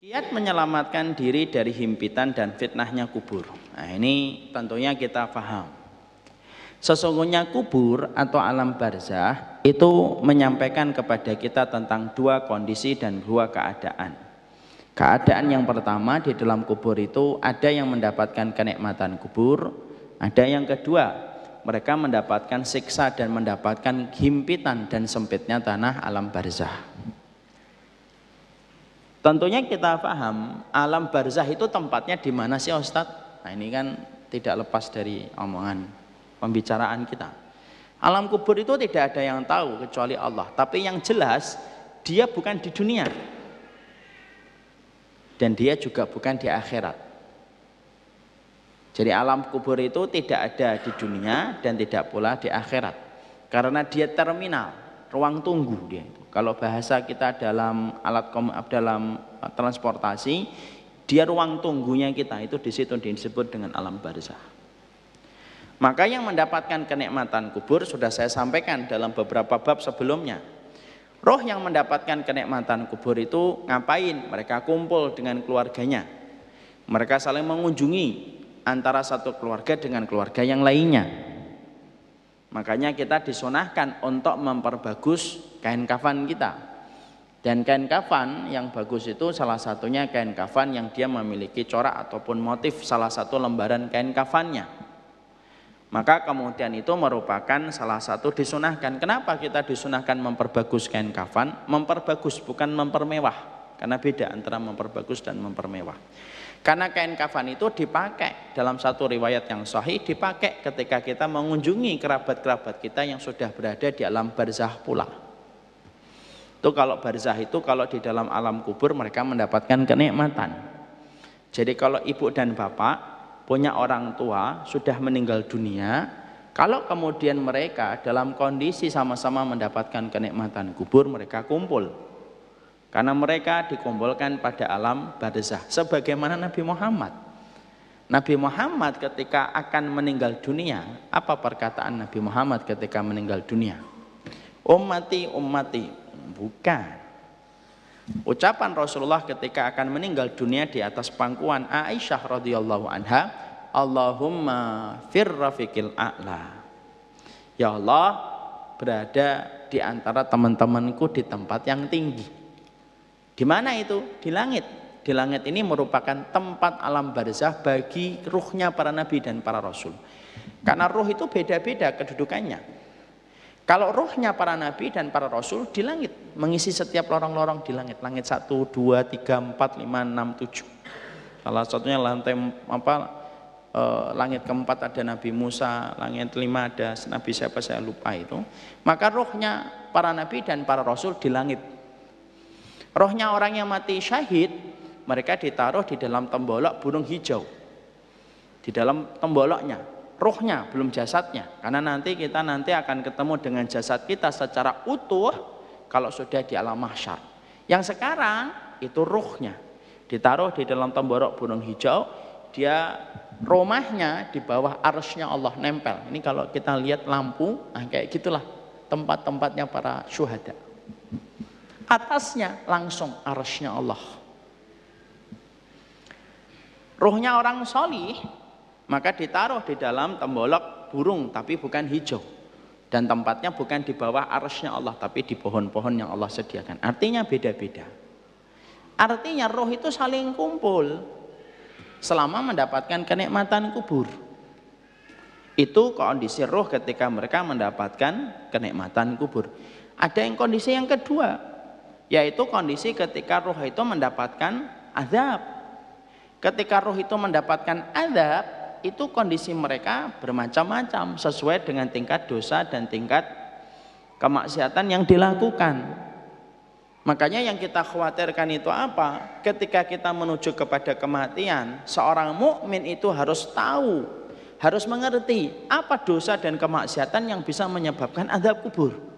Kiat menyelamatkan diri dari himpitan dan fitnahnya kubur. Nah, ini tentunya kita faham. Sesungguhnya kubur atau alam barzah itu menyampaikan kepada kita tentang dua kondisi dan dua keadaan. Keadaan yang pertama di dalam kubur itu ada yang mendapatkan kenikmatan kubur, ada yang kedua mereka mendapatkan siksa dan mendapatkan himpitan dan sempitnya tanah alam barzah. Tentunya kita paham alam barzah itu tempatnya di mana sih Ustaz? Nah ini kan tidak lepas dari omongan pembicaraan kita. Alam kubur itu tidak ada yang tahu kecuali Allah. Tapi yang jelas dia bukan di dunia. Dan dia juga bukan di akhirat. Jadi alam kubur itu tidak ada di dunia dan tidak pula di akhirat. Karena dia terminal ruang tunggu dia itu. Kalau bahasa kita dalam alat kom, dalam eh, transportasi, dia ruang tunggunya kita itu di situ disebut dengan alam barzah. Maka yang mendapatkan kenikmatan kubur sudah saya sampaikan dalam beberapa bab sebelumnya. Roh yang mendapatkan kenikmatan kubur itu ngapain? Mereka kumpul dengan keluarganya. Mereka saling mengunjungi antara satu keluarga dengan keluarga yang lainnya. Makanya kita disunahkan untuk memperbagus kain kafan kita. Dan kain kafan yang bagus itu salah satunya kain kafan yang dia memiliki corak ataupun motif salah satu lembaran kain kafannya. Maka kemudian itu merupakan salah satu disunahkan. Kenapa kita disunahkan memperbagus kain kafan? Memperbagus bukan mempermewah. Karena beda antara memperbagus dan mempermewah. Karena kain kafan itu dipakai dalam satu riwayat yang sahih dipakai ketika kita mengunjungi kerabat-kerabat kita yang sudah berada di alam barzah pula. Itu kalau barzah itu kalau di dalam alam kubur mereka mendapatkan kenikmatan. Jadi kalau ibu dan bapak punya orang tua sudah meninggal dunia, kalau kemudian mereka dalam kondisi sama-sama mendapatkan kenikmatan kubur mereka kumpul karena mereka dikumpulkan pada alam barzah sebagaimana Nabi Muhammad. Nabi Muhammad ketika akan meninggal dunia, apa perkataan Nabi Muhammad ketika meninggal dunia? Ummati ummati. Bukan. Ucapan Rasulullah ketika akan meninggal dunia di atas pangkuan Aisyah radhiyallahu anha, Allahumma firrafikil a'la. Ya Allah, berada di antara teman-temanku di tempat yang tinggi. Di mana itu? Di langit. Di langit ini merupakan tempat alam barzah bagi ruhnya para nabi dan para rasul. Karena ruh itu beda-beda kedudukannya. Kalau ruhnya para nabi dan para rasul di langit, mengisi setiap lorong-lorong di langit. Langit 1, 2, 3, 4, 5, 6, 7. Salah satunya lantai apa e, langit keempat ada Nabi Musa, langit kelima ada Nabi siapa saya lupa itu. Maka ruhnya para nabi dan para rasul di langit Rohnya orang yang mati syahid, mereka ditaruh di dalam tembolok burung hijau. Di dalam temboloknya, rohnya, belum jasadnya. Karena nanti kita nanti akan ketemu dengan jasad kita secara utuh kalau sudah di alam mahsyar. Yang sekarang itu rohnya Ditaruh di dalam tembolok burung hijau, dia rumahnya di bawah arusnya Allah nempel. Ini kalau kita lihat lampu, nah kayak gitulah tempat-tempatnya para syuhada atasnya langsung arasnya Allah. Ruhnya orang solih, maka ditaruh di dalam tembolok burung, tapi bukan hijau. Dan tempatnya bukan di bawah arasnya Allah, tapi di pohon-pohon yang Allah sediakan. Artinya beda-beda. Artinya roh itu saling kumpul selama mendapatkan kenikmatan kubur. Itu kondisi roh ketika mereka mendapatkan kenikmatan kubur. Ada yang kondisi yang kedua, yaitu kondisi ketika roh itu mendapatkan azab. Ketika roh itu mendapatkan azab, itu kondisi mereka bermacam-macam sesuai dengan tingkat dosa dan tingkat kemaksiatan yang dilakukan. Makanya yang kita khawatirkan itu apa? Ketika kita menuju kepada kematian, seorang mukmin itu harus tahu, harus mengerti apa dosa dan kemaksiatan yang bisa menyebabkan azab kubur.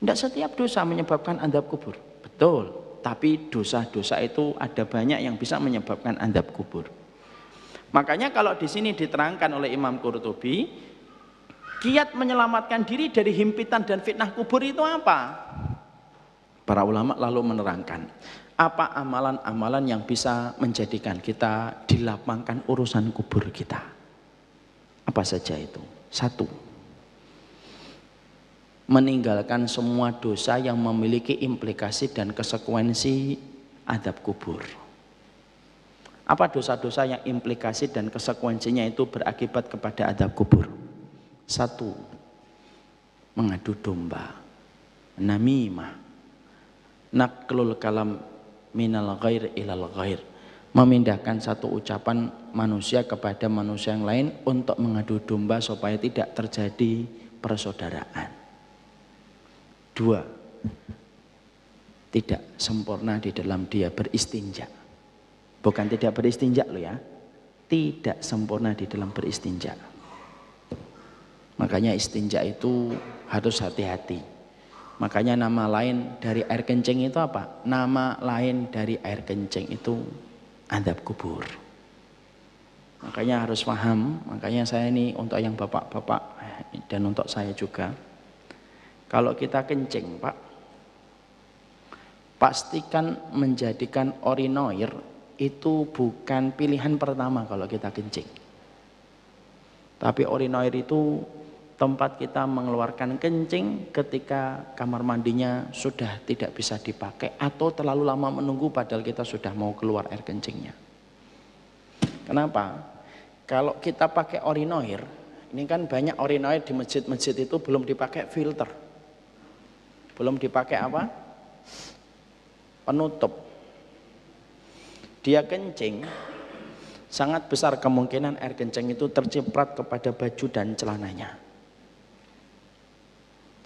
Tidak setiap dosa menyebabkan adab kubur. Betul. Tapi dosa-dosa itu ada banyak yang bisa menyebabkan adab kubur. Makanya kalau di sini diterangkan oleh Imam Qurtubi, kiat menyelamatkan diri dari himpitan dan fitnah kubur itu apa? Para ulama lalu menerangkan, apa amalan-amalan yang bisa menjadikan kita dilapangkan urusan kubur kita? Apa saja itu? Satu, meninggalkan semua dosa yang memiliki implikasi dan konsekuensi adab kubur. Apa dosa-dosa yang implikasi dan konsekuensinya itu berakibat kepada adab kubur? Satu, mengadu domba, namimah, naklul kalam minal ghair ilal ghair. Memindahkan satu ucapan manusia kepada manusia yang lain untuk mengadu domba supaya tidak terjadi persaudaraan. Dua, tidak sempurna di dalam dia beristinja. Bukan tidak beristinja lo ya. Tidak sempurna di dalam beristinja. Makanya istinja itu harus hati-hati. Makanya nama lain dari air kencing itu apa? Nama lain dari air kencing itu adab kubur. Makanya harus paham, makanya saya ini untuk yang bapak-bapak eh, dan untuk saya juga kalau kita kencing, Pak, pastikan menjadikan orinoir itu bukan pilihan pertama kalau kita kencing. Tapi orinoir itu tempat kita mengeluarkan kencing ketika kamar mandinya sudah tidak bisa dipakai atau terlalu lama menunggu padahal kita sudah mau keluar air kencingnya. Kenapa? Kalau kita pakai orinoir, ini kan banyak orinoir di masjid-masjid itu belum dipakai filter belum dipakai apa penutup dia kencing sangat besar kemungkinan air kencing itu terciprat kepada baju dan celananya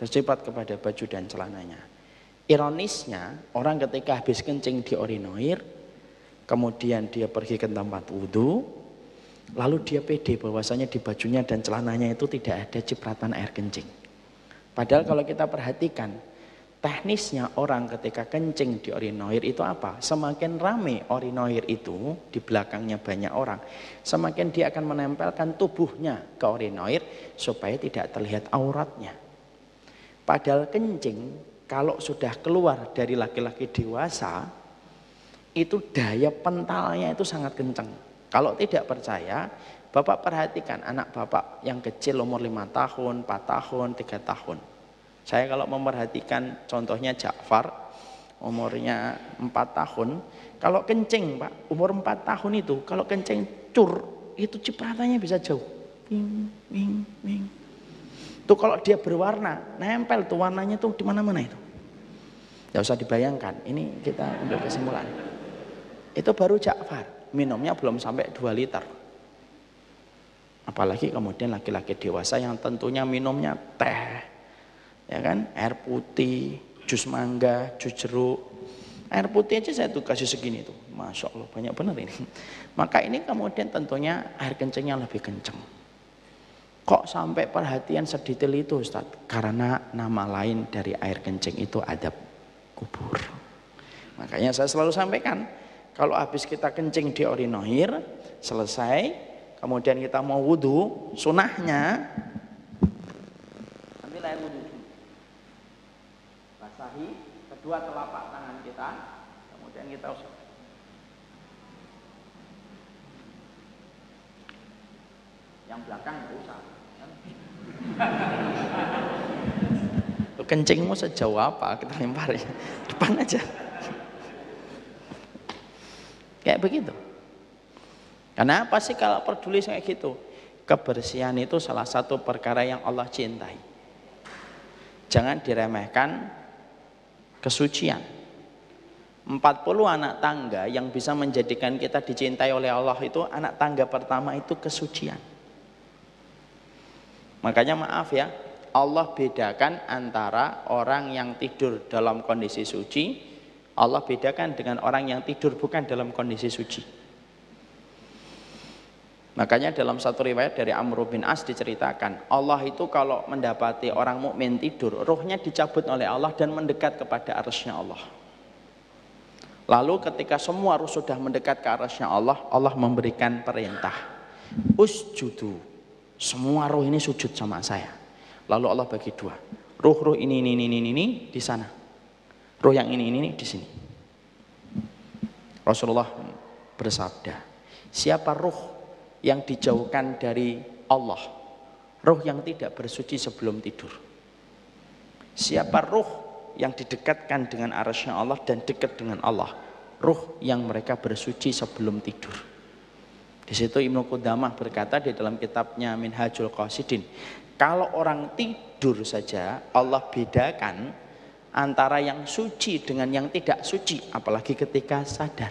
terciprat kepada baju dan celananya ironisnya orang ketika habis kencing di orinoir kemudian dia pergi ke tempat wudhu lalu dia pede bahwasanya di bajunya dan celananya itu tidak ada cipratan air kencing padahal kalau kita perhatikan Teknisnya orang ketika kencing di orinoir itu apa? Semakin rame orinoir itu, di belakangnya banyak orang, semakin dia akan menempelkan tubuhnya ke orinoir supaya tidak terlihat auratnya. Padahal kencing kalau sudah keluar dari laki-laki dewasa, itu daya pentalnya itu sangat kencang. Kalau tidak percaya, Bapak perhatikan anak Bapak yang kecil umur 5 tahun, 4 tahun, 3 tahun saya kalau memperhatikan contohnya Ja'far umurnya 4 tahun, kalau kencing Pak, umur 4 tahun itu kalau kencing cur itu cipratannya bisa jauh. ming ming ming tuh kalau dia berwarna, nempel tuh warnanya tuh di mana-mana itu. Tidak usah dibayangkan, ini kita ambil kesimpulan. Itu baru Ja'far, minumnya belum sampai 2 liter. Apalagi kemudian laki-laki dewasa yang tentunya minumnya teh, ya kan air putih jus mangga jus jeruk air putih aja saya tuh kasih segini tuh masya allah banyak benar ini maka ini kemudian tentunya air kencingnya lebih kenceng kok sampai perhatian sedetail itu Ustaz karena nama lain dari air kencing itu adab kubur makanya saya selalu sampaikan kalau habis kita kencing di orinohir selesai kemudian kita mau wudhu sunahnya kedua telapak tangan kita kemudian kita usap yang belakang nggak usah kan? kencingmu sejauh apa kita lempar ya depan aja kayak begitu karena apa sih kalau peduli kayak gitu kebersihan itu salah satu perkara yang Allah cintai jangan diremehkan kesucian. empat puluh anak tangga yang bisa menjadikan kita dicintai oleh Allah itu anak tangga pertama itu kesucian. Makanya maaf ya, Allah bedakan antara orang yang tidur dalam kondisi suci, Allah bedakan dengan orang yang tidur bukan dalam kondisi suci. Makanya dalam satu riwayat dari Amr bin As diceritakan, Allah itu kalau mendapati orang mukmin tidur, rohnya dicabut oleh Allah dan mendekat kepada arusnya Allah. Lalu ketika semua ruh sudah mendekat ke arusnya Allah, Allah memberikan perintah. Usjudu, semua ruh ini sujud sama saya. Lalu Allah bagi dua, ruh-ruh ini, ini, ini, ini, ini, di sana. ruh yang ini, ini, ini, di sini. Rasulullah bersabda, siapa ruh yang dijauhkan dari Allah. Ruh yang tidak bersuci sebelum tidur. Siapa ruh yang didekatkan dengan arasnya Allah dan dekat dengan Allah. Ruh yang mereka bersuci sebelum tidur. Di situ Ibnu Qudamah berkata di dalam kitabnya Minhajul Qasidin. Kalau orang tidur saja Allah bedakan antara yang suci dengan yang tidak suci. Apalagi ketika sadar.